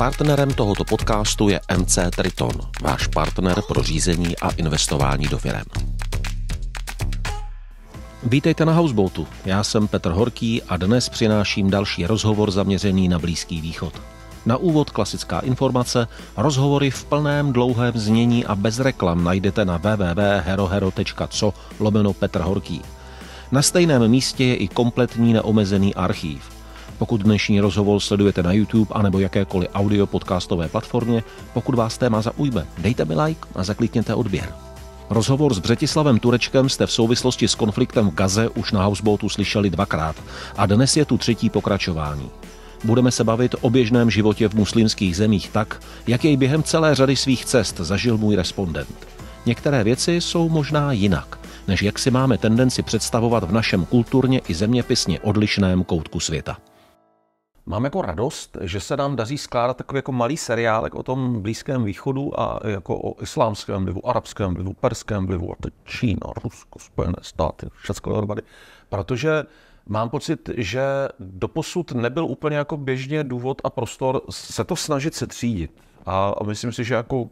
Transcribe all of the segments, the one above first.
Partnerem tohoto podcastu je MC Triton, váš partner pro řízení a investování do firem. Vítejte na Houseboatu. Já jsem Petr Horký a dnes přináším další rozhovor zaměřený na Blízký východ. Na úvod klasická informace, rozhovory v plném dlouhém znění a bez reklam najdete na www.herohero.co lomeno Petr Horký. Na stejném místě je i kompletní neomezený archív. Pokud dnešní rozhovor sledujete na YouTube anebo jakékoliv audio podcastové platformě, pokud vás téma zaujme, dejte mi like a zaklikněte odběr. Rozhovor s Břetislavem Turečkem jste v souvislosti s konfliktem v Gaze už na Houseboatu slyšeli dvakrát a dnes je tu třetí pokračování. Budeme se bavit o běžném životě v muslimských zemích tak, jak jej během celé řady svých cest zažil můj respondent. Některé věci jsou možná jinak, než jak si máme tendenci představovat v našem kulturně i zeměpisně odlišném koutku světa. Mám jako radost, že se nám daří skládat takový jako malý seriálek o tom Blízkém východu a jako o islámském vlivu, arabském vlivu, perském vlivu, a teď Čína, Rusko, Spojené státy, všechno dohromady. Protože mám pocit, že doposud nebyl úplně jako běžně důvod a prostor se to snažit třídit. A myslím si, že jako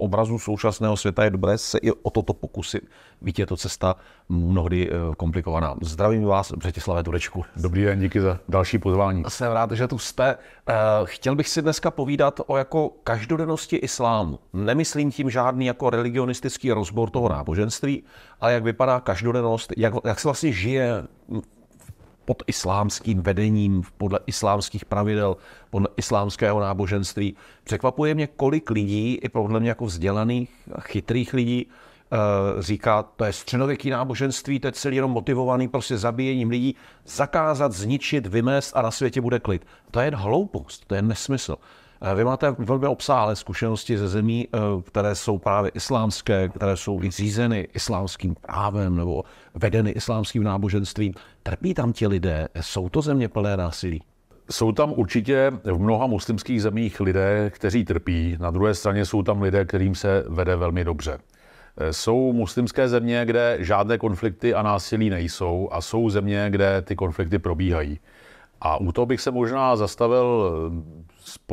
obrazu současného světa je dobré se i o toto pokusit. Víte, je to cesta mnohdy eh, komplikovaná. Zdravím vás, Břetislave Turečku. Dobrý den, díky za další pozvání. Jsem rád, že tu jste. Eh, chtěl bych si dneska povídat o jako každodennosti islámu. Nemyslím tím žádný jako religionistický rozbor toho náboženství, ale jak vypadá každodennost, jak, jak se vlastně žije pod islámským vedením, podle islámských pravidel, podle islámského náboženství. Překvapuje mě, kolik lidí, i podle mě jako vzdělaných, chytrých lidí, eh, říká, to je středověký náboženství, to je celý jenom motivovaný prostě zabíjením lidí, zakázat, zničit, vymést a na světě bude klid. To je hloupost, to je nesmysl. Eh, vy máte velmi obsáhlé zkušenosti ze zemí, eh, které jsou právě islámské, které jsou řízeny islámským právem nebo vedeny islámským náboženstvím. Trpí tam ti lidé? Jsou to země plné násilí? Jsou tam určitě v mnoha muslimských zemích lidé, kteří trpí. Na druhé straně jsou tam lidé, kterým se vede velmi dobře. Eh, jsou muslimské země, kde žádné konflikty a násilí nejsou a jsou země, kde ty konflikty probíhají. A u toho bych se možná zastavil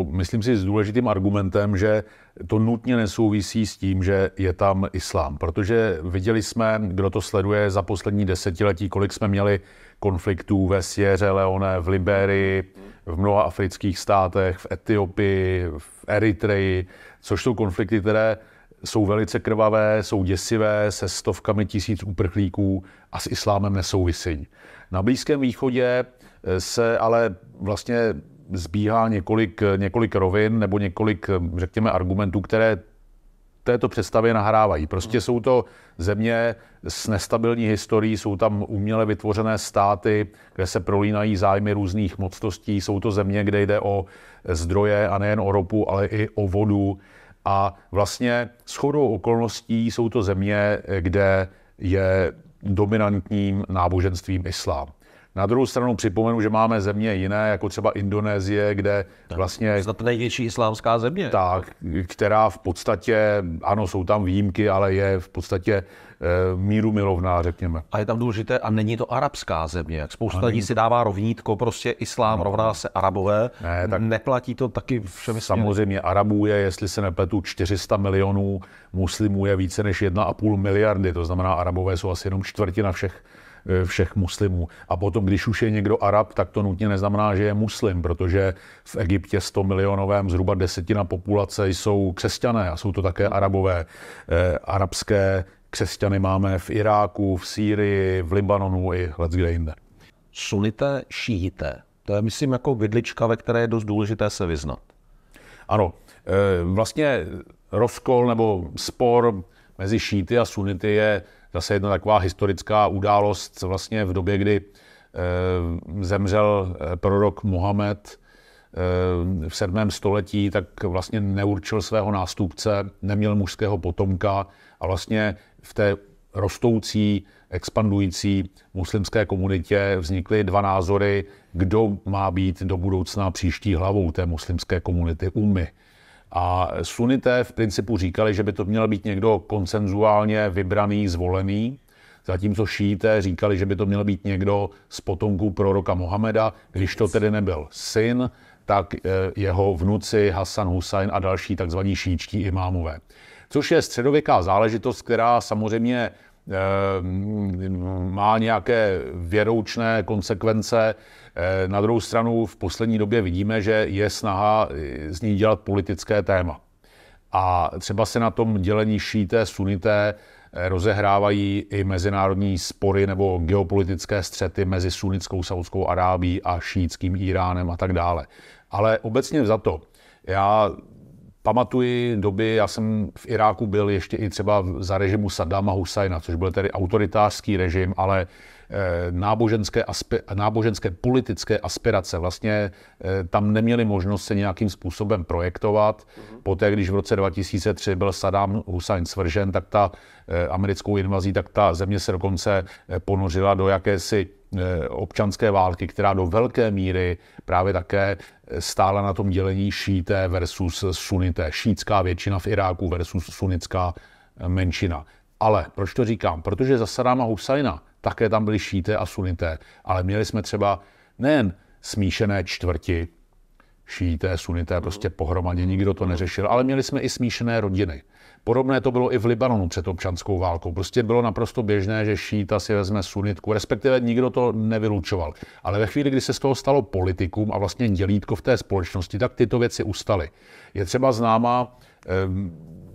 myslím si, s důležitým argumentem, že to nutně nesouvisí s tím, že je tam islám. Protože viděli jsme, kdo to sleduje za poslední desetiletí, kolik jsme měli konfliktů ve Sierra Leone, v Liberii, v mnoha afrických státech, v Etiopii, v Eritreji, což jsou konflikty, které jsou velice krvavé, jsou děsivé, se stovkami tisíc uprchlíků a s islámem nesouvisí. Na Blízkém východě eh, se ale vlastně zbíhá několik, několik rovin nebo několik, řekněme, argumentů, které této představě nahrávají. Prostě jsou to země s nestabilní historií, jsou tam uměle vytvořené státy, kde se prolínají zájmy různých mocností, jsou to země, kde jde o zdroje a nejen o ropu, ale i o vodu. A vlastně chodou okolností jsou to země, kde je dominantním náboženstvím islám. Na druhou stranu připomenu, že máme země jiné, jako třeba Indonésie, kde tak, vlastně... Snad největší islámská země. Tak, která v podstatě, ano, jsou tam výjimky, ale je v podstatě eh, míru milovná, řekněme. A je tam důležité, a není to arabská země. Jak spousta lidí si dává rovnítko, prostě islám no. rovná se arabové. Ne, tak neplatí to taky všem. Samozřejmě směry. Arabů je, jestli se nepletu, 400 milionů, muslimů je více než 1,5 miliardy, to znamená, arabové jsou asi jenom čtvrtina všech Eh, všech muslimů. A potom, když už je někdo Arab, tak to nutně neznamená, že je muslim, protože v Egyptě 100 milionovém zhruba desetina populace jsou křesťané a jsou to také arabové. Eh, arabské křesťany máme v Iráku, v Sýrii, v Libanonu i let's kde jinde. Sunité, šíjité. To je, myslím, jako vidlička, ve které je dost důležité se vyznat. Ano. Eh, vlastně rozkol nebo spor mezi šíty a sunity je zase jedna taková historická událost vlastně v době, kdy eh, zemřel eh, prorok Mohamed eh, v 7. století, tak vlastně neurčil svého nástupce, neměl mužského potomka a vlastně v té rostoucí, expandující muslimské komunitě vznikly dva názory, kdo má být do budoucna příští hlavou té muslimské komunity, umy. A sunité v principu říkali, že by to měl být někdo koncenzuálně vybraný, zvolený, zatímco šíité říkali, že by to měl být někdo z potomků proroka Mohameda, když to tedy nebyl syn, tak eh, jeho vnuci Hasan Hussein a další tzv. šíčtí imámové. Což je středověká záležitost, která samozřejmě eh, má nějaké věroučné konsekvence Eh, na druhou stranu v poslední době vidíme, že je snaha eh, z ní dělat politické téma. A třeba se na tom dělení šíté, sunité eh, rozehrávají i mezinárodní spory nebo geopolitické střety mezi sunnickou Saudskou Arábí a šítským Iránem a tak dále. Ale obecně za to, já pamatuji doby, já jsem v Iráku byl ještě i třeba za režimu Saddama Husajna, což byl tedy autoritářský režim, ale Eh, náboženské, aspi, náboženské politické aspirace. Vlastně eh, tam neměli možnost se nějakým způsobem projektovat. Mhm. Poté, když v roce 2003 byl Saddam Hussein svržen, tak ta eh, americkou invazí, tak ta země se dokonce ponořila do jakési občanské války, která do velké míry právě také stála na tom dělení šíté versus sunité. Šítská většina v Iráku versus sunická menšina. Ale proč to říkám? Protože za Sadáma Husajna také tam byli šíté a sunité, ale měli jsme třeba nejen smíšené čtvrti, šíté, sunité, mhm. prostě pohromadě, nikdo to neřešil, ale měli jsme i smíšené rodiny. Podobné to bylo i v Libanonu před občanskou válkou. Prostě bylo naprosto běžné, že šíta si vezme sunitku, respektive nikdo to nevylučoval. Ale ve chvíli, kdy se z toho stalo politikum a vlastně dělítko v té společnosti, tak tyto věci ustaly. Je třeba známá ehm,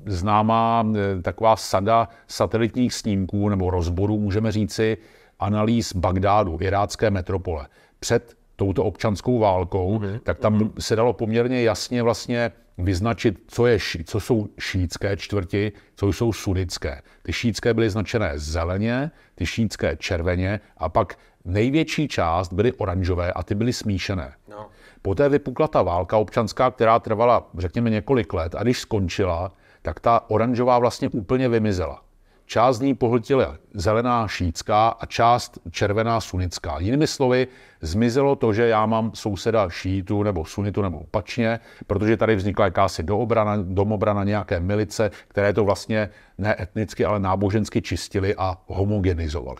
známá eh, taková sada satelitních snímků nebo rozborů, můžeme říci, analýz Bagdádu, irácké metropole. Před touto občanskou válkou, mm-hmm. tak tam mhm. se dalo poměrně jasně vlastně vyznačit, co, je, co jsou šítské čtvrti, co jsou sudické. Ty šítské byly značené zeleně, ty šítské červeně a pak největší část byly oranžové a ty byly smíšené. No. Poté vypukla ta válka občanská, která trvala, řekněme, několik let a když skončila, tak ta oranžová vlastně úplně vymizela. Část z ní pohltila zelená šítská a část červená sunická. Jinými slovy, zmizelo to, že já mám souseda šítu nebo sunitu nebo opačně, protože tady vznikla jakási doobrana, domobrana nějaké milice, které to vlastně ne etnicky, ale nábožensky čistili a homogenizovali.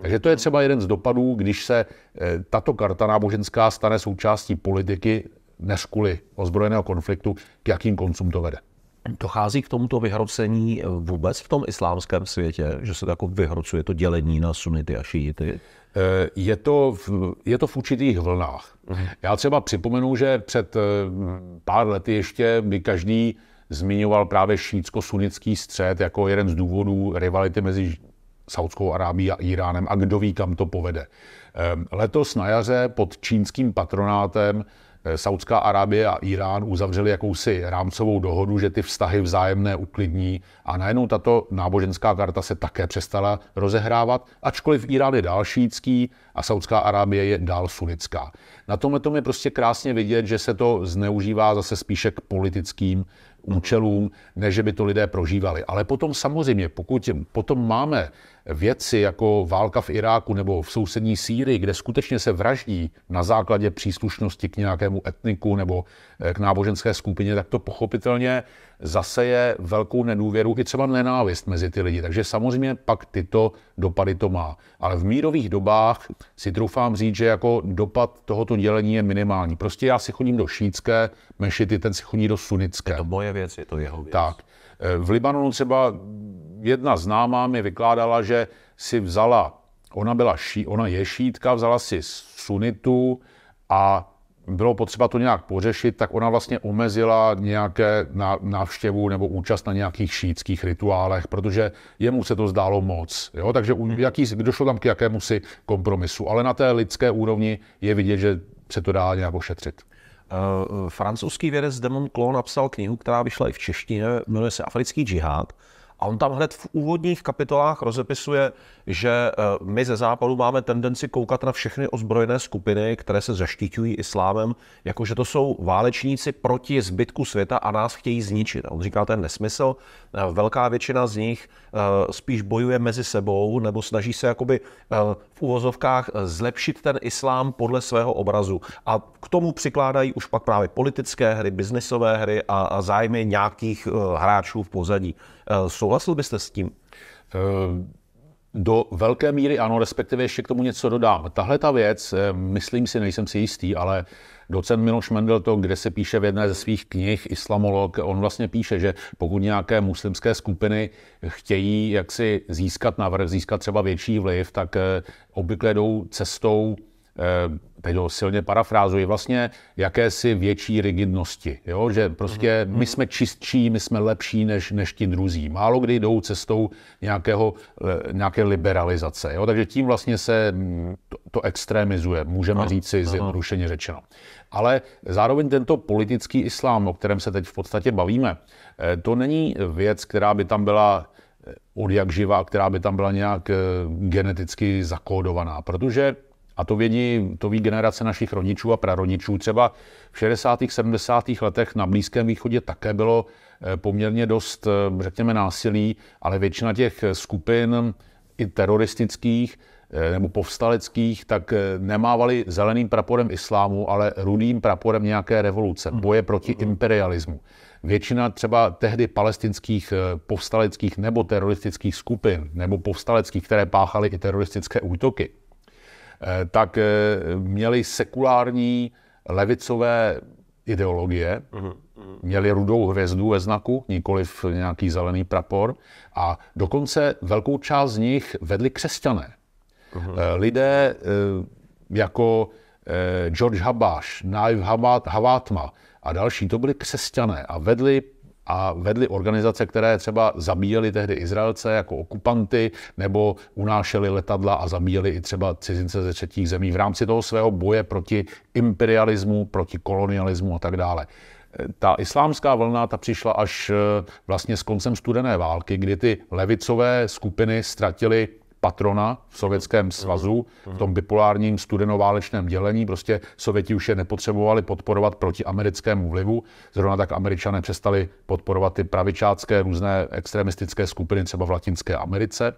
Takže to je třeba jeden z dopadů, když se eh, tato karta náboženská stane součástí politiky než kvůli ozbrojeného konfliktu, k jakým koncům to vede. Dochází k tomuto vyhrocení eh, vůbec v tom islámském světě, že se to jako vyhrocuje to dělení na sunity a šíity? Eh, je to, v, je to v určitých vlnách. Mhm. Já třeba připomenu, že před eh, pár lety ještě by každý zmiňoval právě šítsko sunický střed jako jeden z důvodů rivality mezi Saudskou Arábí a Iránem a kdo ví, kam to povede. Ehm, letos na jaře pod čínským patronátem Eh, Saudská Arábie a Irán uzavřeli jakousi rámcovou dohodu, že ty vztahy vzájemné uklidní a najednou tato náboženská karta se také přestala rozehrávat, ačkoliv Irán je dál šítský a Saudská Arábie je dál sunická. Na tomhle tom je prostě krásně vidět, že se to zneužívá zase spíše k politickým účelům, než by to lidé prožívali. Ale potom samozřejmě, pokud potom máme věci jako válka v Iráku nebo v sousední Sýrii, kde skutečně se vraždí na základě příslušnosti k nějakému etniku nebo eh, k náboženské skupině, tak to pochopitelně zase je velkou nedůvěru i třeba nenávist mezi ty lidi. Takže samozřejmě pak tyto dopady to má. Ale v mírových dobách si troufám říct, že jako dopad tohoto dělení je minimální. Prostě já si chodím do šítské mešity, ten si chodí do sunnické. Je to moje věc, je to jeho věc. Tak. V Libanonu třeba jedna známá mi vykládala, že si vzala, ona, byla ší, ona je šítka, vzala si sunitu a bylo potřeba to nějak pořešit, tak ona vlastně omezila nějaké návštěvu nebo účast na nějakých šítských rituálech, protože jemu se to zdálo moc. Jo? Takže u hmm. jaký, došlo tam k jakému si kompromisu. Ale na té lidské úrovni je vidět, že se to dá nějak ošetřit. Eh, francouzský vědec Demon Klon napsal knihu, která vyšla i v češtině, jmenuje se Africký džihad. A on tam hned v úvodních kapitolách rozepisuje, že eh, my ze západu máme tendenci koukat na všechny ozbrojené skupiny, které se zaštiťují islámem, jakože to jsou válečníci proti zbytku světa a nás chtějí zničit. on říká, ten nesmysl. Eh, velká většina z nich eh, spíš bojuje mezi sebou nebo snaží se jakoby v uvozovkách zlepšit ten islám podle svého obrazu. A k tomu přikládají už pak právě politické hry, biznisové hry a zájmy nějakých hráčů v pozadí. Eh, souhlasil byste s tím? Eh, do velké míry ano, respektive ještě k tomu něco dodám. Tahle ta věc, eh, myslím si, nejsem si jistý, ale Docent Miloš Mendel to, kde se píše v jedné ze svých knih Islamolog, on vlastně píše, že pokud nějaké muslimské skupiny chtějí jaksi získat navrh, získat třeba větší vliv, tak obvykle jdou cestou teď ho silně parafrázuji, vlastně jakési větší rigidnosti. Jo? Že prostě mhm. my jsme čistší, my jsme lepší než, než ti druzí. Málo kdy jdou cestou nějakého, eh, nějaké liberalizace. Jo? Takže tím vlastně se mm, to, to extremizuje, můžeme no, říci zjednodušeně řečeno. Ale zároveň tento politický islám, o kterém se teď v podstatě bavíme, eh, to není věc, která by tam byla eh, od jak živá, která by tam byla nějak geneticky zakódovaná, protože a to vědí, to ví generace našich rodičů a prarodičů. Třeba v 60. 70. letech na Blízkém východě také bylo eh, poměrně dost, eh, řekněme, násilí, ale většina těch skupin i teroristických eh, nebo povstaleckých, tak nemávali zeleným praporem islámu, ale rudým praporem nějaké revoluce, hmm. boje proti hmm. imperialismu. Většina třeba tehdy palestinských povstaleckých nebo teroristických skupin nebo povstaleckých, které páchaly i teroristické útoky, Eh, tak eh, měli sekulární levicové ideologie, mm-hmm. měli rudou hvězdu ve znaku, nikoli nějaký zelený prapor, a dokonce velkou část z nich vedli křesťané. Mm-hmm. Eh, lidé jako George Habáš, Naiv Havátma a další, to byli křesťané a vedli a vedli organizace, které třeba zabíjeli tehdy Izraelce jako okupanty, nebo unášeli letadla a zabíjeli i třeba cizince ze třetích zemí v rámci toho svého boje proti imperialismu, proti kolonialismu a tak dále. Ta islámská vlna ta přišla až eh, vlastně s koncem studené války, kdy ty levicové skupiny ztratily patrona v Sovětském mhm. svazu, v tom mhm. bipolárním studenoválečném dělení. Prostě Sověti už je nepotřebovali podporovat proti americkému vlivu. Zrovna tak američané přestali podporovat ty pravičácké různé extremistické skupiny třeba v Latinské Americe.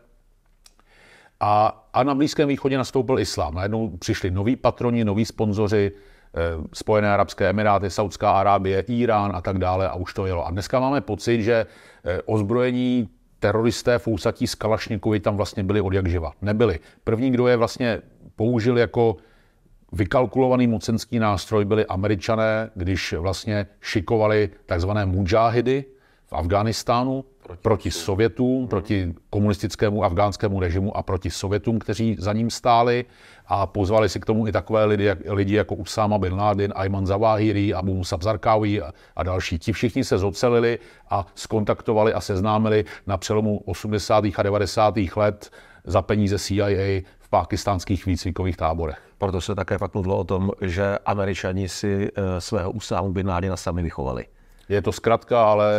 A, a na Blízkém východě nastoupil islám. Najednou přišli noví patroni, noví sponzoři, eh, Spojené arabské emiráty, Saudská Arábie, Irán a tak dále a už to jelo. A dneska máme pocit, že eh, ozbrojení teroristé fousatí z Kalašnikovi tam vlastně byli od jak živa. Nebyli. První, kdo je vlastně použil jako vykalkulovaný mocenský nástroj, byli američané, když vlastně šikovali takzvané mujahidy v Afghánistánu, proti Sovětům, hmm. proti komunistickému afgánskému režimu a proti Sovětům, kteří za ním stáli a pozvali si k tomu i takové lidi, jak, lidi jako Usama bin Laden, Ayman Zawahiri, Abu Musab Zarqawi a, a další. Ti všichni se zocelili a skontaktovali a seznámili na přelomu 80. a 90. let za peníze CIA v pakistánských výcvikových táborech. Proto se také pak mluvilo o tom, že američani si eh, svého Usámu bin Ládina sami vychovali. Je to zkrátka, ale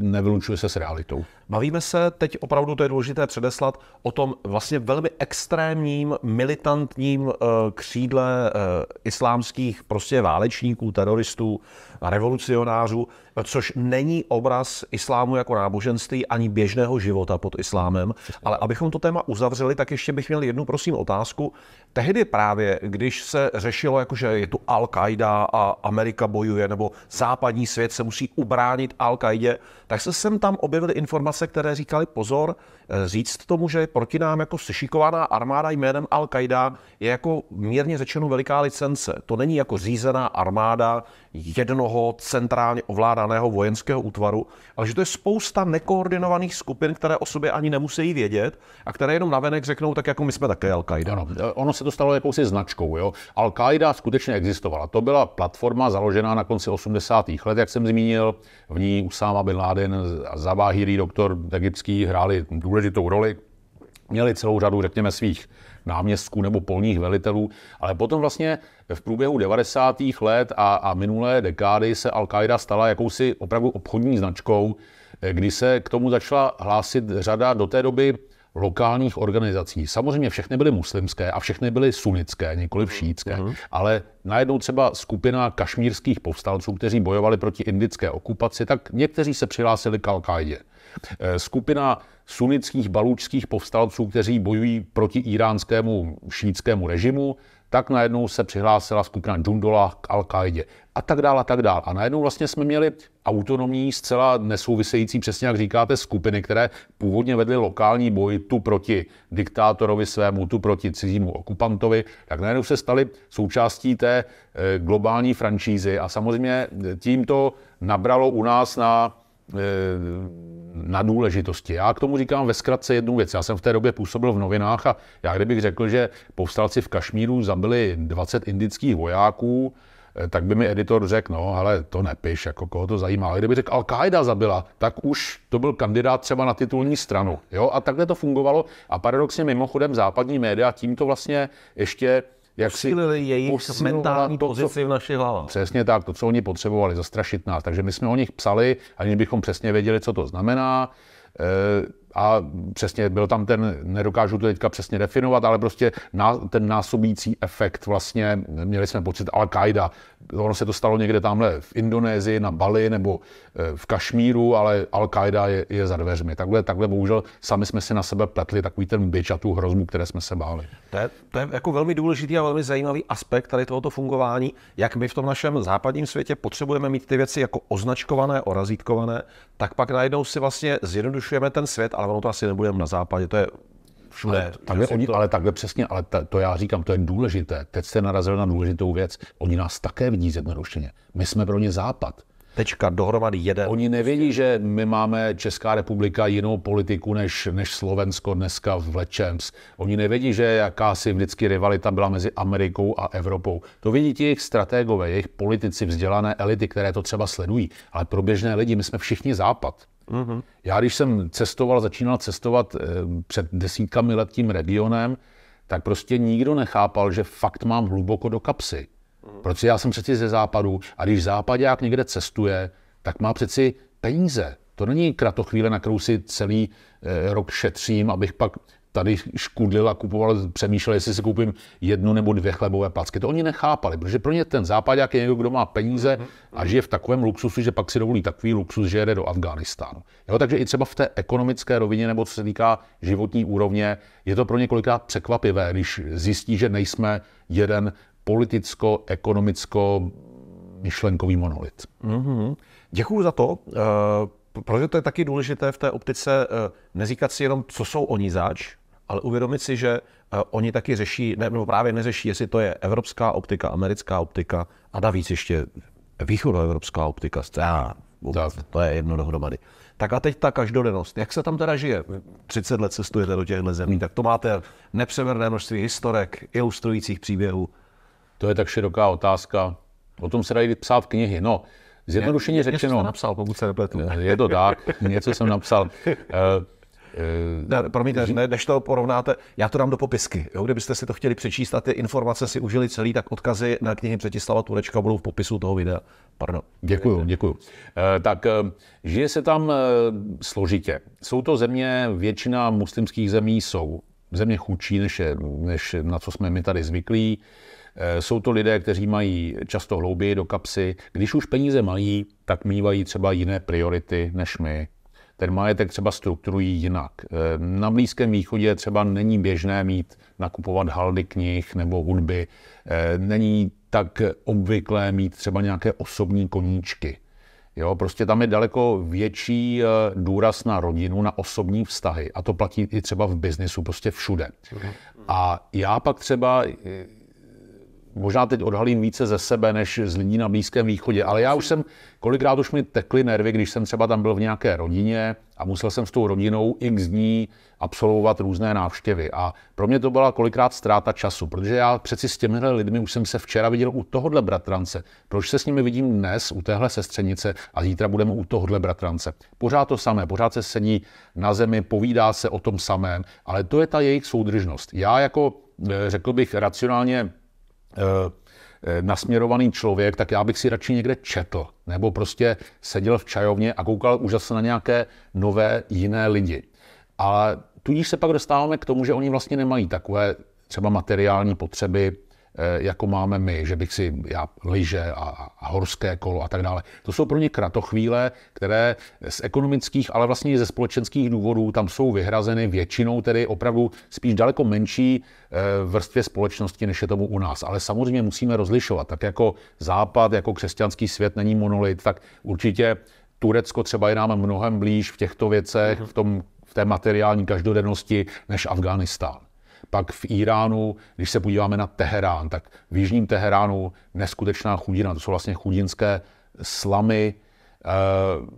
nevylučuje se s realitou. Bavíme se teď opravdu, to je důležité předeslat, o tom vlastně velmi extrémním, militantním eh, křídle eh, islámských prostě válečníků, teroristů, revolucionářů, což není obraz islámu jako náboženství ani běžného života pod islámem. Ale abychom to téma uzavřeli, tak ještě bych měl jednu, prosím, otázku. Tehdy právě, když se řešilo, že je tu Al-Qaida a Amerika bojuje, nebo západní svět se musí ubránit Al-Qaidě, tak se sem tam objevily informace, které říkali pozor, eh, říct tomu, že proti nám jako sešikovaná armáda jménem al qaida je jako mírně řečeno veliká licence. To není jako řízená armáda, jednoho centrálně ovládaného vojenského útvaru, ale že to je spousta nekoordinovaných skupin, které o sobě ani nemusí vědět a které jenom navenek řeknou, tak jako my jsme také Al-Qaida. Ano, ono se to stalo jakousi značkou. Jo? Al-Qaida skutečně existovala. To byla platforma založená na konci 80. let, jak jsem zmínil. V ní Usama bin Laden, Zabahiri, doktor egyptský hráli důležitou roli. Měli celou řadu, řekněme, svých náměstků nebo polních velitelů, ale potom vlastně v průběhu 90. let a, a minulé dekády se Al-Qaida stala jakousi opravdu obchodní značkou, eh, kdy se k tomu začala hlásit řada do té doby lokálních organizací. Samozřejmě všechny byly muslimské a všechny byly sunnické, nikoli mhm, šítské, uh-huh. ale najednou třeba skupina kašmírských povstalců, kteří bojovali proti indické okupaci, tak někteří se přihlásili k al Eh, skupina sunnických balúčských povstalců, kteří bojují proti iránskému šítskému režimu, tak najednou se přihlásila skupina Džundola k al kaidě a tak dále a tak dále. A najednou vlastně jsme měli autonomní, zcela nesouvisející, přesně jak říkáte, skupiny, které původně vedly lokální boj tu proti diktátorovi svému, tu proti cizímu okupantovi, tak najednou se staly součástí té eh, globální francízy a samozřejmě eh, tím to nabralo u nás na na důležitosti. Já k tomu říkám ve zkratce jednu věc. Já jsem v té době působil v novinách a já kdybych řekl, že povstalci v Kašmíru zabili 20 indických vojáků, eh, tak by mi editor řekl, no ale to nepiš, jako koho to zajímá. Ale kdyby řekl, Al-Qaida zabila, tak už to byl kandidát třeba na titulní stranu. Jo? A takhle to fungovalo a paradoxně mimochodem západní média tímto vlastně ještě jak si jejich mentální to, pozici co, v našich hlavách. Přesně tak, to, co oni potřebovali, zastrašit nás. Takže my jsme o nich psali, ani bychom přesně věděli, co to znamená. E, a přesně byl tam ten, nedokážu to teďka přesně definovat, ale prostě ná, ten násobící efekt vlastně, měli jsme pocit Al-Qaida ono se to stalo někde tamhle v Indonésii, na Bali nebo eh, v Kašmíru, ale Al-Qaida je, je za dveřmi. Takhle, takhle bohužel sami jsme si na sebe pletli takový ten byč a tu hrozbu, které jsme se báli. To je, to je jako velmi důležitý a velmi zajímavý aspekt tady tohoto fungování, jak my v tom našem západním světě potřebujeme mít ty věci jako označkované, orazítkované, tak pak najednou si vlastně zjednodušujeme ten svět, ale ono to asi nebudeme na západě, to je všude. Ale, takhle oni, to... ale takhle přesně, ale ta, to já říkám, to je důležité. Teď jste narazil na důležitou věc. Oni nás také vidí zjednodušeně. My jsme pro ně západ. Tečka, dohromady jeden. Oni nevědí, že my máme Česká republika jinou politiku než, než Slovensko dneska v Lečems. Oni nevědí, že jakási vždycky rivalita byla mezi Amerikou a Evropou. To vidí ti jejich strategové, jejich politici, vzdělané elity, které to třeba sledují. Ale pro běžné lidi, my jsme všichni západ. Mm-hmm. Já když jsem cestoval, začínal cestovat eh, před desítkami let tím regionem, tak prostě nikdo nechápal, že fakt mám hluboko do kapsy. Mm-hmm. Protože já jsem přeci ze západu a když jak někde cestuje, tak má přeci peníze. To není kratochvíle, na kterou si celý eh, rok šetřím, abych pak tady škudlil a kupoval, přemýšlel, jestli si koupím jednu nebo dvě chlebové placky. To oni nechápali, protože pro ně ten západák je někdo, kdo má peníze a žije v takovém luxusu, že pak si dovolí takový luxus, že jede do Afganistánu. Jo, takže i třeba v té ekonomické rovině, nebo co se týká životní úrovně, je to pro ně kolikrát překvapivé, když zjistí, že nejsme jeden politicko, ekonomicko, myšlenkový monolit. Mm-hmm. Děkuji za to. Uh protože to je taky důležité v té optice eh, neříkat si jenom, co jsou oni zač, ale uvědomit si, že eh, oni taky řeší, ne, nebo právě neřeší, jestli to je evropská optika, americká optika a navíc ještě východoevropská optika, já, to je jedno dohromady. Tak a teď ta každodennost. Jak se tam teda žije? 30 let cestujete do těchto zemí, tak to máte nepřemerné množství historek, ilustrujících příběhů. To je tak široká otázka. O tom se dají psát knihy. No, zjednodušeně řečeno... Něco jsem napsal, pokud se nepletu. Je to tak, něco jsem napsal. Eh, ne, promiňte, ne, než to porovnáte, já to dám do popisky. Jo? Kdybyste si to chtěli přečíst a ty informace si užili celý, tak odkazy na knihy Přetislava Turečka budou v popisu toho videa. Pardon. Děkuju, děkuju. Eh, tak eh, žije se tam složitě. Jsou to země, většina muslimských zemí jsou země chudší, než, je, než na co jsme my tady zvyklí. Jsou to lidé, kteří mají často hlouběji do kapsy. Když už peníze mají, tak mývají třeba jiné priority než my ten majetek třeba strukturují jinak. Eh, na Blízkém východě třeba není běžné mít nakupovat haldy knih nebo hudby. Eh, není tak obvyklé mít třeba nějaké osobní koníčky. Jo, prostě tam je daleko větší eh, důraz na rodinu, na osobní vztahy. A to platí i třeba v biznesu prostě všude. A já pak třeba, možná teď odhalím více ze sebe, než z lidí na Blízkém východě, ale já už jsem, kolikrát už mi tekly nervy, když jsem třeba tam byl v nějaké rodině a musel jsem s tou rodinou x dní absolvovat různé návštěvy. A pro mě to byla kolikrát ztráta času, protože já přeci s těmihle lidmi už jsem se včera viděl u tohohle bratrance. Proč se s nimi vidím dnes u téhle sestřenice a zítra budeme u tohohle bratrance? Pořád to samé, pořád se sedí na zemi, povídá se o tom samém, ale to je ta jejich soudržnost. Já jako, eh, řekl bych, racionálně Eh, eh, nasměrovaný člověk, tak já bych si radši někde četl. Nebo prostě seděl v čajovně a koukal zase na nějaké nové, jiné lidi. A tudíž se pak dostáváme k tomu, že oni vlastně nemají takové třeba materiální potřeby, Eh, jako máme my, že bych si já lyže a, a horské kolo a tak dále. To jsou pro ně kratochvíle, které z ekonomických, ale vlastně i ze společenských důvodů tam jsou vyhrazeny většinou tedy opravdu spíš daleko menší eh, vrstvě společnosti, než je tomu u nás. Ale samozřejmě musíme rozlišovat, tak jako západ, jako křesťanský svět není monolit, tak určitě Turecko třeba je nám mnohem blíž v těchto věcech, mhm. v, tom, v té materiální každodennosti, než Afghánistán pak v Iránu, když se podíváme na Teherán, tak v jižním Teheránu neskutečná chudina, to jsou vlastně chudinské slamy, eh,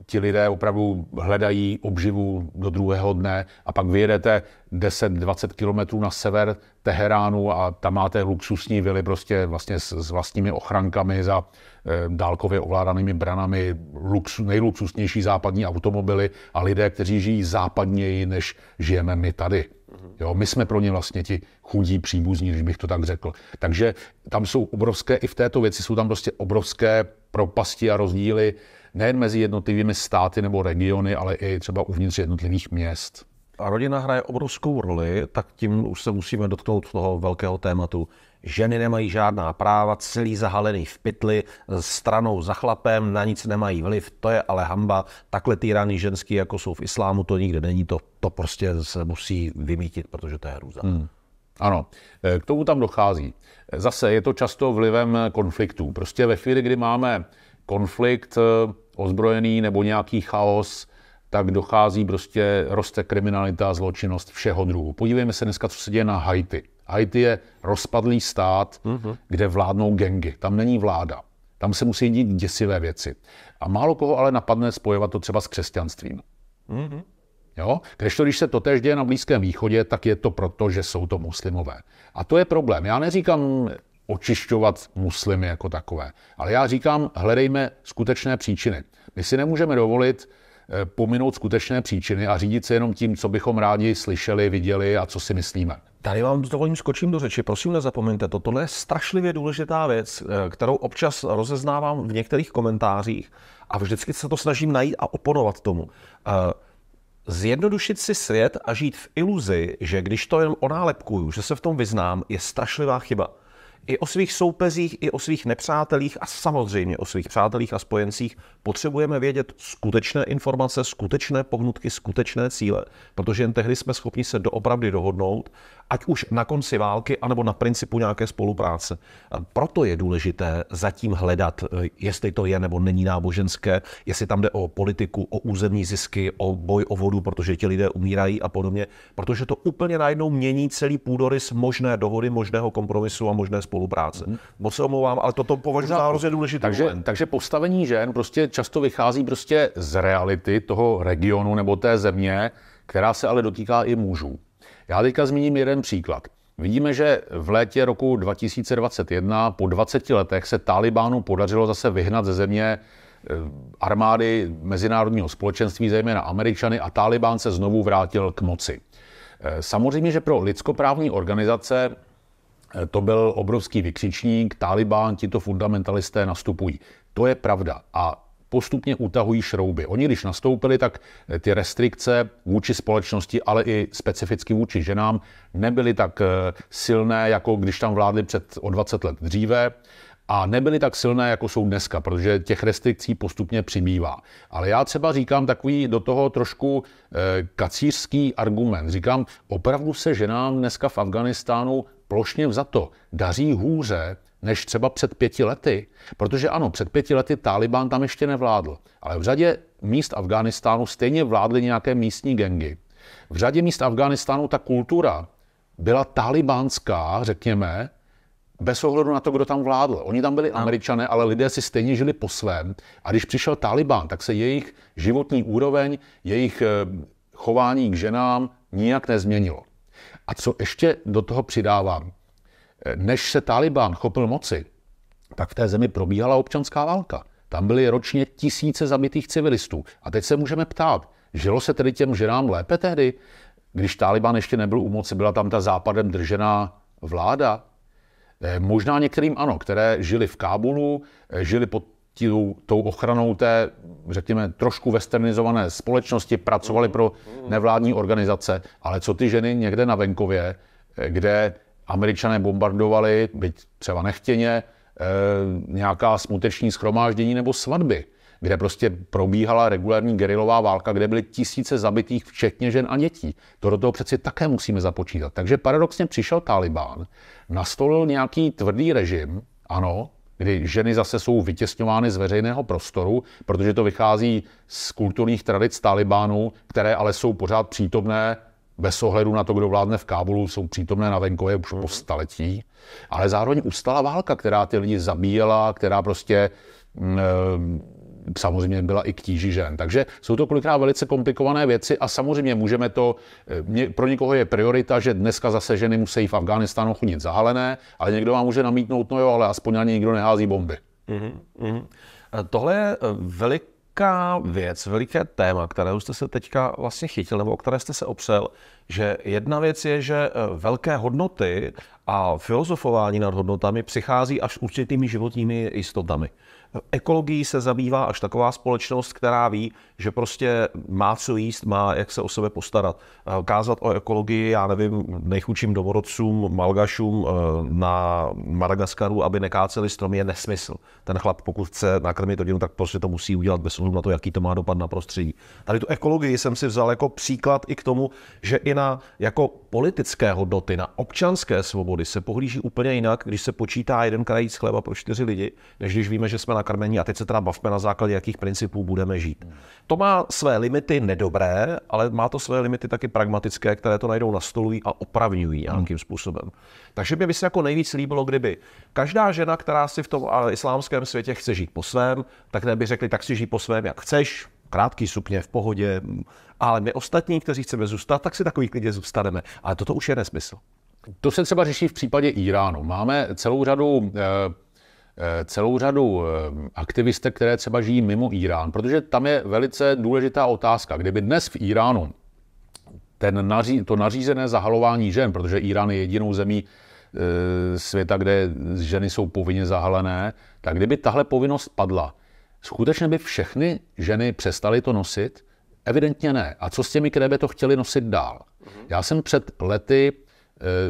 ti lidé opravdu hledají obživu do druhého dne a pak vyjedete 10-20 kilometrů na sever Teheránu a tam máte luxusní vily prostě vlastně s, s vlastními ochrankami za eh, dálkově ovládanými branami, lux, nejluxusnější západní automobily a lidé, kteří žijí západněji, než žijeme my tady. Mhm. Jo, my jsme pro ně vlastně ti chudí příbuzní, když bych to tak řekl. Takže tam jsou obrovské, i v této věci jsou tam prostě obrovské propasti a rozdíly nejen mezi jednotlivými státy nebo regiony, ale i třeba uvnitř jednotlivých měst. A rodina hraje obrovskou roli, tak tím už se musíme dotknout toho velkého tématu, ženy nemají žádná práva, celý zahalený v pytli, stranou za chlapem, na nic nemají vliv, to je ale hamba. Takhle týraný ženský, jako jsou v islámu, to nikde není, to, to prostě se musí vymítit, protože to je hrůza. Hmm. Ano, e, k tomu tam dochází. E, zase je to často vlivem e, konfliktů. Prostě ve chvíli, kdy máme konflikt ozbrojený nebo nějaký chaos, tak dochází prostě, roste kriminalita, zločinnost všeho druhu. Podívejme se dneska, co se děje na Haiti. Haiti je rozpadlý stát, mm-hmm. kde vládnou gengy. Tam není vláda. Tam se musí dít děsivé věci. A málo koho ale napadne spojovat to třeba s křesťanstvím. Mm-hmm. Jo? Když, to, když se to tež děje na Blízkém východě, tak je to proto, že jsou to muslimové. A to je problém. Já neříkám očišťovat muslimy jako takové, ale já říkám, hledejme skutečné příčiny. My si nemůžeme dovolit Eh, pominout skutečné příčiny a řídit se jenom tím, co bychom rádi slyšeli, viděli a co si myslíme. Tady vám s dovolením skočím do řeči. Prosím, nezapomeňte to. Tohle je strašlivě důležitá věc, eh, kterou občas rozeznávám v některých komentářích a vždycky se to snažím najít a oponovat tomu. Eh, zjednodušit si svět a žít v iluzi, že když to jenom onálepkuju, že se v tom vyznám, je strašlivá chyba i o svých soupeřích, i o svých nepřátelích a samozřejmě o svých přátelích a spojencích potřebujeme vědět skutečné informace, skutečné pohnutky, skutečné cíle, protože jen tehdy jsme schopni se doopravdy dohodnout ať už na konci války, anebo na principu nějaké spolupráce. Proto je důležité zatím hledat, eh, jestli to je nebo není náboženské, jestli tam jde o politiku, o územní zisky, o boj o vodu, protože ti lidé umírají a podobně, protože to úplně najednou mění celý půdorys možné dohody, možného kompromisu a možné spolupráce. Mhm. Moc se omlouvám, ale toto považuji za hrozně důležité. Takže, takže postavení žen prostě často vychází prostě z reality toho regionu nebo té země, která se ale dotýká i mužů. Já teďka zmíním jeden příklad. Vidíme, že v létě roku 2021, po 20 letech, se Talibánu podařilo zase vyhnat ze země eh, armády mezinárodního společenství, zejména Američany, a Talibán se znovu vrátil k moci. Eh, samozřejmě, že pro lidskoprávní organizace eh, to byl obrovský vykřičník, Talibán, tito fundamentalisté nastupují. To je pravda. A postupně utahují šrouby. Oni, když nastoupili, tak eh, ty restrikce vůči společnosti, ale i specificky vůči ženám, nebyly tak eh, silné, jako když tam vládli před o 20 let dříve a nebyly tak silné, jako jsou dneska, protože těch restrikcí postupně přibývá. Ale já třeba říkám takový do toho trošku eh, kacířský argument. Říkám, opravdu se ženám dneska v Afganistánu plošně vzato daří hůře než třeba před pěti lety. Protože ano, před pěti lety Taliban tam ještě nevládl, ale v řadě míst Afghánistánu stejně vládly nějaké místní gengy. V řadě míst Afghánistánu ta kultura byla talibánská, řekněme, bez ohledu na to, kdo tam vládl. Oni tam byli američané, ale lidé si stejně žili po svém. A když přišel Taliban, tak se jejich životní úroveň, jejich eh, chování k ženám nijak nezměnilo. A co ještě do toho přidávám, než se Taliban chopil moci, tak v té zemi probíhala občanská válka. Tam byly ročně tisíce zabitých civilistů. A teď se můžeme ptát, žilo se tedy těm ženám lépe tehdy, když Taliban ještě nebyl u moci, byla tam ta západem držená vláda? Eh, možná některým ano, které žili v Kábulu, eh, žili pod tím tou ochranou té, řekněme, trošku westernizované společnosti, pracovali pro nevládní organizace, ale co ty ženy někde na venkově, eh, kde američané bombardovali, byť třeba nechtěně, eh, nějaká smuteční schromáždění nebo svatby, kde prostě probíhala regulární gerilová válka, kde byly tisíce zabitých, včetně žen a dětí. To do toho přeci také musíme započítat. Takže paradoxně přišel Taliban, nastolil nějaký tvrdý režim, ano, kdy ženy zase jsou vytěsňovány z veřejného prostoru, protože to vychází z kulturních tradic Talibánu, které ale jsou pořád přítomné bez ohledu na to, kdo vládne v Kábulu, jsou přítomné na venkově už po mhm. staletí, ale zároveň ustala válka, která ty lidi zabíjela, která prostě mm, eh, samozřejmě byla i k tíži žen. Takže jsou to kolikrát velice komplikované věci a samozřejmě můžeme to, eh, pro někoho je priorita, že dneska zase ženy musí v Afganistánu chodit zahalené, ale někdo vám může namítnout, no jo, ale aspoň ani nikdo nehází bomby. Mm-hmm. Tohle je velik, veliká věc, veliké téma, které jste se teďka vlastně chytil, nebo o které jste se opřel, že jedna věc je, že eh, velké hodnoty a filozofování nad hodnotami přichází až určitými životními jistotami ekologií se zabývá až taková společnost, která ví, že prostě má co jíst, má jak se o sebe postarat. Kázat o ekologii, já nevím, nejchučím domorodcům, malgašům eh, na Madagaskaru, aby nekáceli stromy, je nesmysl. Ten chlap, pokud chce nakrmit rodinu, tak prostě to musí udělat bez ohledu na to, jaký to má dopad na prostředí. Tady tu ekologii jsem si vzal jako příklad i k tomu, že i na jako politické hodnoty, na občanské svobody se pohlíží úplně jinak, když se počítá jeden krajíc chleba pro čtyři lidi, než když víme, že jsme na krmení a teď se teda bavme na základě jakých principů budeme žít. To má své limity nedobré, ale má to své limity taky pragmatické, které to najdou na stolu a opravňují hmm. nějakým způsobem. Takže by se jako nejvíc líbilo, kdyby každá žena, která si v tom islámském světě chce žít po svém, tak by řekli, tak si žij po svém, jak chceš, krátký sukně, v pohodě, ale my ostatní, kteří chceme zůstat, tak si takový klidně zůstaneme. Ale toto už je nesmysl. To se třeba řeší v případě Iránu. Máme celou řadu eh, Eh, celou řadu eh, aktivistek, které třeba žijí mimo Irán, protože tam je velice důležitá otázka. Kdyby dnes v Iránu ten naří, to nařízené zahalování žen, protože Irán je jedinou zemí eh, světa, kde ženy jsou povinně zahalené, tak kdyby tahle povinnost padla, skutečně by všechny ženy přestaly to nosit? Evidentně ne. A co s těmi, které by to chtěli nosit dál? Mhm. Já jsem před lety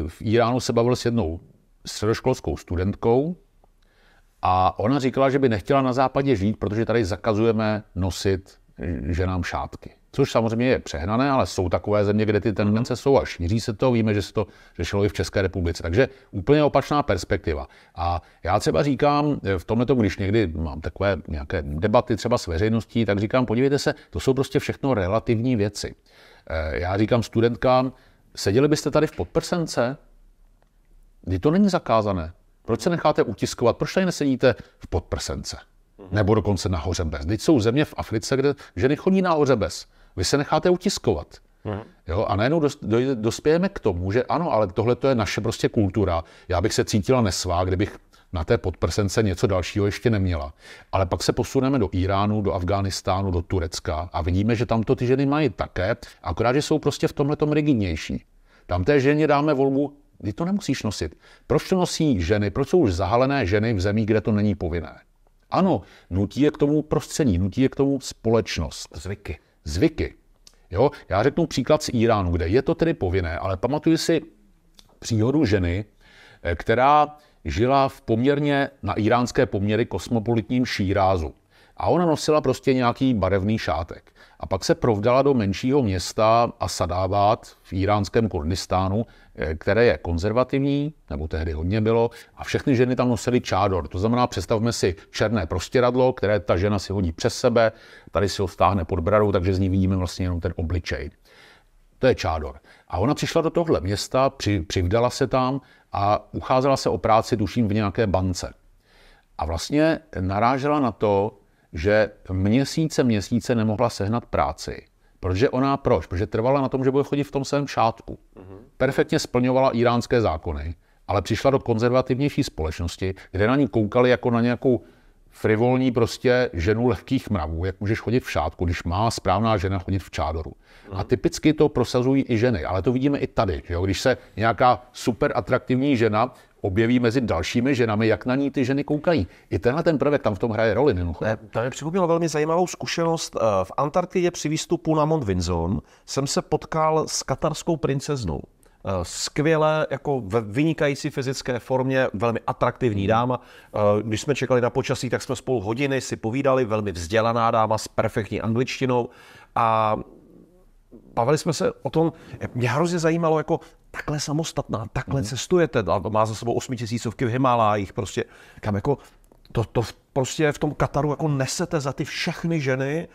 v Iránu se bavil s jednou středoškolskou studentkou, a ona říkala, že by nechtěla na západě žít, protože tady zakazujeme nosit eh, ženám šátky. Což samozřejmě je přehnané, ale jsou takové země, kde ty tendence mm-hmm. jsou a šíří se to. Víme, že se to řešilo i v České republice. Takže úplně opačná perspektiva. A já třeba říkám eh, v tomhle, když někdy mám takové nějaké debaty třeba s veřejností, tak říkám, podívejte se, to jsou prostě všechno relativní věci. Eh, já říkám studentkám, seděli byste tady v podprsence? Kdy to není zakázané. Proč se necháte utiskovat? Proč tady nesedíte v podprsence? Mhm. Nebo dokonce na bez? Teď jsou země v Africe, kde ženy chodí na bez. Vy se necháte utiskovat. Mhm. Jo, a najednou dojde, dospějeme k tomu, že ano, ale tohle to je naše prostě kultura. Já bych se cítila nesvá, kdybych na té podprsence něco dalšího ještě neměla. Ale pak se posuneme do Iránu, do Afghánistánu, do Turecka a vidíme, že tam ty ženy mají také, akorát, že jsou prostě v tomhle rigidnější. Tam té ženě dáme volbu ty to nemusíš nosit. Proč to nosí ženy? Proč jsou už zahalené ženy v zemích, kde to není povinné? Ano, nutí je k tomu prostředí, nutí je k tomu společnost. Zvyky. Zvyky. Jo? Já řeknu příklad z Iránu, kde je to tedy povinné, ale pamatuju si příhodu ženy, eh, která žila v poměrně na iránské poměry kosmopolitním šírázu. A ona nosila prostě nějaký barevný šátek a pak se provdala do menšího města Asadábad v iránském Kurdistánu, eh, které je konzervativní, nebo tehdy hodně bylo, a všechny ženy tam nosily čádor. To znamená, představme si černé prostěradlo, které ta žena si hodí přes sebe, tady si ho stáhne pod bradou, takže z ní vidíme vlastně jenom ten obličej. To je čádor. A ona přišla do tohle města, při, přivdala se tam a ucházela se o práci, duším, v nějaké bance. A vlastně narážela na to, že měsíce, měsíce nemohla sehnat práci. Protože ona, proč? Protože trvala na tom, že bude chodit v tom svém šátku. Mhm. Perfektně splňovala iránské zákony, ale přišla do konzervativnější společnosti, kde na ní koukali jako na nějakou frivolní prostě ženu lehkých mravů, jak můžeš chodit v šátku, když má správná žena chodit v čádoru. A mhm. typicky to prosazují i ženy, ale to vidíme i tady, že jo? když se nějaká super atraktivní žena objeví mezi dalšími ženami, jak na ní ty ženy koukají. I tenhle ten prvek tam v tom hraje roli. Ne, to mi připomnělo velmi zajímavou zkušenost. Eh, v Antarktidě při výstupu na Mont Vinson jsem se potkal s katarskou princeznou eh, skvěle, jako ve vynikající fyzické formě, velmi atraktivní hmm. dáma. Eh, když jsme čekali na počasí, tak jsme spolu hodiny si povídali, velmi vzdělaná dáma s perfektní angličtinou a bavili jsme se o tom, mě hrozně zajímalo, jako takhle samostatná, takhle mm-hmm. cestujete, a má za sebou tisícovky v Himalájích, prostě kam jako to, to prostě v tom Kataru jako nesete za ty všechny ženy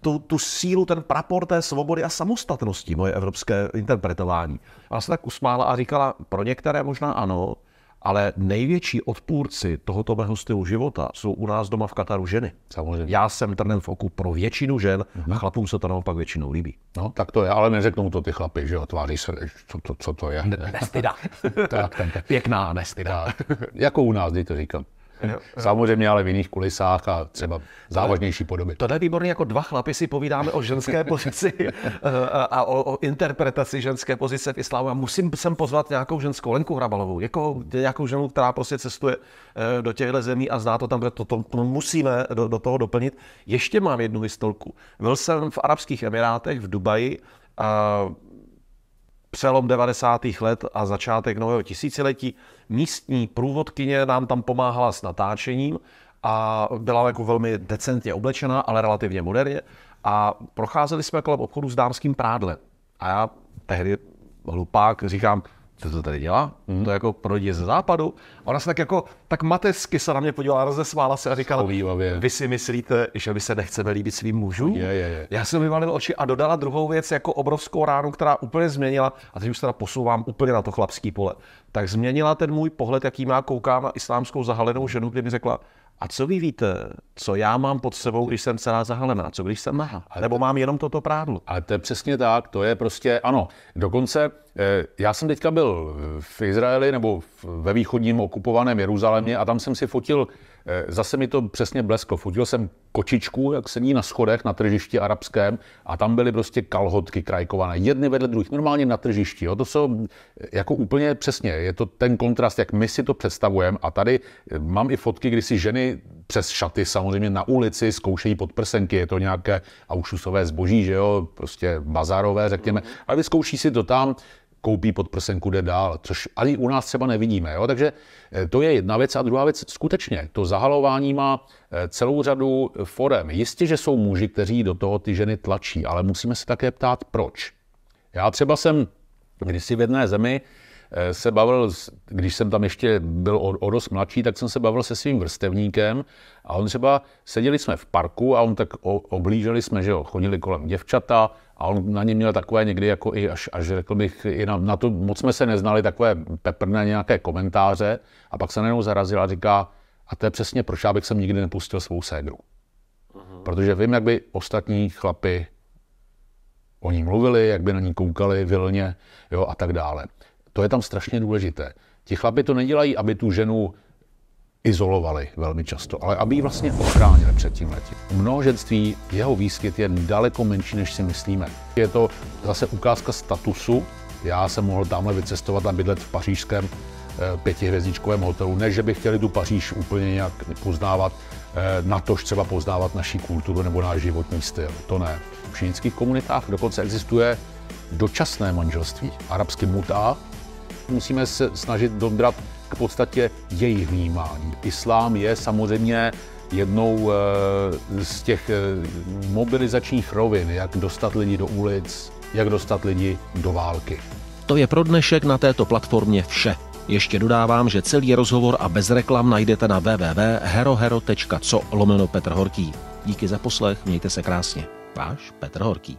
tu, tu sílu, ten prapor té svobody a samostatnosti, moje evropské interpretování. A se tak usmála a říkala, pro některé možná ano, ale největší odpůrci tohoto mého stylu života jsou u nás doma v Kataru ženy. Samozřejmě. Já jsem trnem v oku pro většinu žen uh-huh. a mhm. chlapům se to naopak většinou líbí. No, tak to je, ale neřeknou to ty chlapy, že jo, tváří se, co to, co to je. Ne, nestyda. tak, ten Pěkná nestyda. Jako u nás, kdy to říkám. Samozřejmě, ale v jiných kulisách a třeba závažnější podoby. Tohle je výborný, jako dva chlapy si povídáme o ženské pozici eh, a o, o interpretaci ženské pozice v islámu. A musím sem pozvat nějakou ženskou Lenku Hrabalovou, jako, nějakou ženu, která prostě cestuje eh, do těchto zemí a zná to tam, to, to, to musíme do, do toho doplnit. Ještě mám jednu historku. Byl jsem v Arabských Emirátech, v Dubaji, a přelom 90. let a začátek nového tisíciletí. Místní průvodkyně nám tam pomáhala s natáčením a byla jako velmi decentně oblečená, ale relativně moderně. A procházeli jsme kolem obchodu s dámským prádlem. A já tehdy hlupák říkám, co to tady dělá? Mm. To jako pro lidi ze západu. A ona se tak jako, tak matesky se na mě podívala, rozesmála se a říkala, Spolívavě. vy si myslíte, že my se nechceme líbit svým mužům? Je, je, je. Já jsem vyvalil oči a dodala druhou věc jako obrovskou ránu, která úplně změnila, a teď už teda posouvám úplně na to chlapský pole, tak změnila ten můj pohled, jaký má koukám na islámskou zahalenou ženu, kdy mi řekla, a co vy víte, co já mám pod sebou, když jsem celá zahalená, co když jsem nahá, nebo mám jenom toto prádlo? Ale to je přesně tak, to je prostě, ano, dokonce Eh, já jsem teďka byl v Izraeli nebo ve východním okupovaném Jeruzalémě a tam jsem si fotil, eh, zase mi to přesně blesko, fotil jsem kočičku, jak sedí na schodech na tržišti arabském a tam byly prostě kalhotky krajkované, jedny vedle druhých, normálně na tržišti. Jo. To jsou eh, jako úplně přesně, je to ten kontrast, jak my si to představujeme a tady mám i fotky, kdy si ženy přes šaty samozřejmě na ulici zkoušejí podprsenky, je to nějaké aušusové zboží, že jo, prostě bazárové, řekněme, ale vyzkouší si to tam, koupí pod prsenku, jde dál, což ani u nás třeba nevidíme. Jo? Takže eh, to je jedna věc. A druhá věc, skutečně, to zahalování má eh, celou řadu forem. Jistě, že jsou muži, kteří do toho ty ženy tlačí, ale musíme se také ptát, proč. Já třeba jsem kdysi v jedné zemi Eh, se bavil, když jsem tam ještě byl o, o dost mladší, tak jsem se bavil se svým vrstevníkem a on třeba, seděli jsme v parku a on tak o, oblíželi jsme, že jo, chodili kolem děvčata a on na ně měl takové někdy jako i až, až řekl bych, i na, na to moc jsme se neznali, takové peprné nějaké komentáře a pak se najednou zarazila a říká, a to je přesně proč já bych sem nikdy nepustil svou ségru. Mhm. Protože vím, jak by ostatní chlapy o ní mluvili, jak by na ní koukali vilně jo, a tak dále. To je tam strašně důležité. Ti chlapi to nedělají, aby tu ženu izolovali velmi často, ale aby ji vlastně ochránili před tím letím. Mnoho jeho výskyt je daleko menší, než si myslíme. Je to zase ukázka statusu. Já jsem mohl tamhle vycestovat a bydlet v pařížském eh, pětihvězdičkovém hotelu. Ne, že by chtěli tu Paříž úplně nějak poznávat, eh, na tož třeba poznávat naší kulturu nebo náš životní styl. To ne. V šínských komunitách dokonce existuje dočasné manželství, arabsky mutá, musíme se snažit dobrat k podstatě jejich vnímání. Islám je samozřejmě jednou eh, z těch eh, mobilizačních rovin, jak dostat lidi do ulic, jak dostat lidi do války. To je pro dnešek na této platformě vše. Ještě dodávám, že celý rozhovor a bez reklam najdete na www.herohero.co lomeno Petr Horký. Díky za poslech, mějte se krásně. Váš Petr Horký.